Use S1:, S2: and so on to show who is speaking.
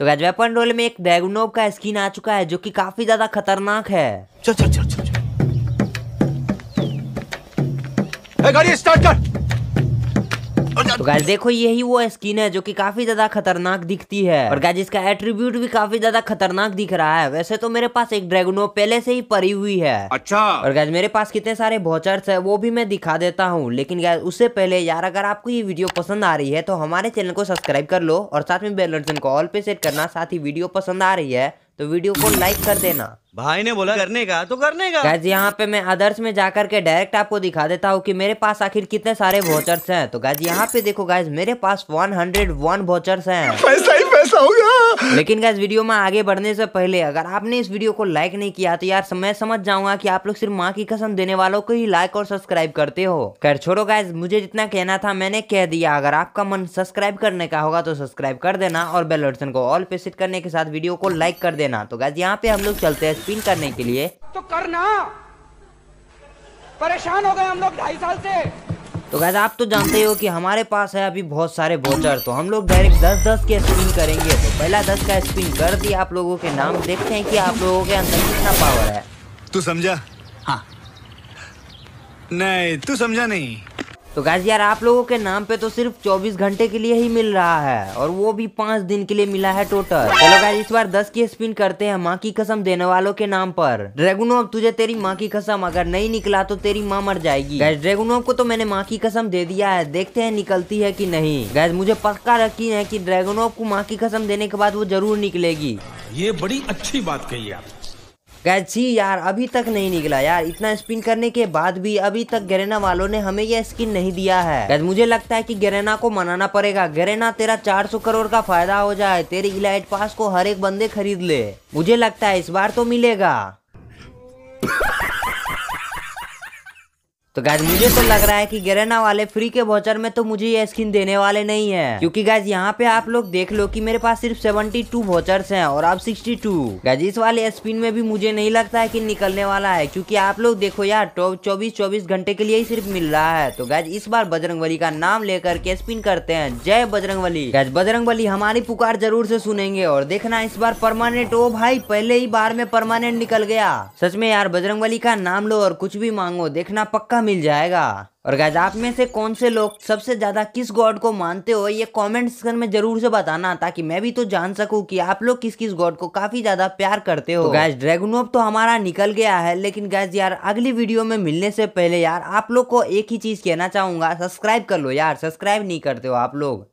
S1: तो guys weapon role में एक डेगनोव का स्किन आ चुका है जो कि काफी ज्यादा खतरनाक है चल चल चल चल, चल। गाड़ी स्टार्ट कर तो गाइस देखो यही वो स्किन है जो कि काफी ज्यादा खतरनाक दिखती है और गाइस इसका एट्रीब्यूट भी काफी ज्यादा खतरनाक दिख रहा है वैसे तो मेरे पास एक ड्रैगनो पहले से ही परी हुई है अच्छा और गाइस मेरे पास कितने सारे वॉचर्स है वो भी मैं दिखा देता हूँ लेकिन गाइज उससे पहले यार अगर आपको ये वीडियो पसंद आ रही है तो हमारे चैनल को सब्सक्राइब कर लो और साथ में बेल को ऑल पे सेट करना साथ ही वीडियो पसंद आ रही है तो वीडियो को लाइक कर देना भाई ने बोला करने का तो करने का गैस यहाँ पे मैं आदर्श में जाकर के डायरेक्ट आपको दिखा देता हूँ कि मेरे पास आखिर कितने सारे वोचर्स हैं तो गैस यहाँ पे देखो गैस मेरे पास 101 वोचर्स है पैसा होगा लेकिन इस वीडियो में आगे बढ़ने से पहले अगर आपने इस वीडियो को लाइक नहीं किया तो यार मैं समझ जाऊंगा कि आप लोग सिर्फ माँ की कसम देने वालों को ही लाइक और सब्सक्राइब करते हो खैर छोड़ो गाय मुझे जितना कहना था मैंने कह दिया अगर आपका मन सब्सक्राइब करने का होगा तो सब्सक्राइब कर देना और बेल ऑप्शन को ऑल पे सेट करने के साथ वीडियो को लाइक कर देना तो गाय यहाँ पे हम लोग चलते हैं स्पिन करने के लिए तो करना परेशान हो गए हम लोग ढाई साल ऐसी तो गैस आप तो जानते हो कि हमारे पास है अभी बहुत सारे बोचर तो हम लोग डायरेक्ट दस दस के स्पिन करेंगे तो पहला दस का स्पिन कर दिया आप लोगों के नाम देखते हैं कि आप लोगों के अंदर कितना पावर है तू समझा हाँ नहीं तू समझा नहीं तो गैस यार आप लोगों के नाम पे तो सिर्फ 24 घंटे के लिए ही मिल रहा है और वो भी पाँच दिन के लिए मिला है टोटल चलो गैस इस बार 10 की स्पिन करते हैं माँ की कसम देने वालों के नाम पर अब तुझे तेरी माँ की कसम अगर नहीं निकला तो तेरी माँ मर जाएगी गैस ड्रेगुनो को तो मैंने माँ की कसम दे दिया है देखते है निकलती है की नहीं गैस मुझे पक्का यकीन है की ड्रेगुनो को माँ की कसम देने के बाद वो जरूर निकलेगी ये बड़ी अच्छी बात कही आप गैस यार अभी तक नहीं निकला यार इतना स्पिन करने के बाद भी अभी तक गरेना वालों ने हमें यह स्किन नहीं दिया है गैस मुझे लगता है कि गरेना को मनाना पड़ेगा गरेना तेरा 400 करोड़ का फायदा हो जाए तेरे इलाइट पास को हर एक बंदे खरीद ले मुझे लगता है इस बार तो मिलेगा तो गाइज मुझे तो लग रहा है कि गेरेना वाले फ्री के वॉचर में तो मुझे ये स्किन देने वाले नहीं है क्योंकि गाइज यहाँ पे आप लोग देख लो कि मेरे पास सिर्फ 72 टू वॉचर्स हैं और आप 62 टू गाइज इस वाले स्पिन में भी मुझे नहीं लगता है कि निकलने वाला है क्योंकि आप लोग देखो यार चौबीस चौबीस घंटे के लिए ही सिर्फ मिल रहा है तो गाइज इस बार बजरंग का नाम लेकर के स्पिन करते हैं जय बजरंग बली गाइज बजरंग हमारी पुकार जरूर से सुनेंगे और देखना इस बार परमानेंट ओ भाई पहले ही बार में परमानेंट निकल गया सच में यार बजरंग का नाम लो और कुछ भी मांगो देखना पक्का का मिल जाएगा और गैज आप में से कौन से लोग सबसे ज़्यादा किस गॉड को मानते हो ये कॉमेंट सेक्शन में जरूर से बताना ताकि मैं भी तो जान सकूं कि आप लोग किस किस गॉड को काफ़ी ज़्यादा प्यार करते हो गैस गैज ड्रैगनोप तो हमारा निकल गया है लेकिन गैज यार अगली वीडियो में मिलने से पहले यार आप लोग को एक ही चीज़ कहना चाहूंगा सब्सक्राइब कर लो यार सब्सक्राइब नहीं करते हो आप लोग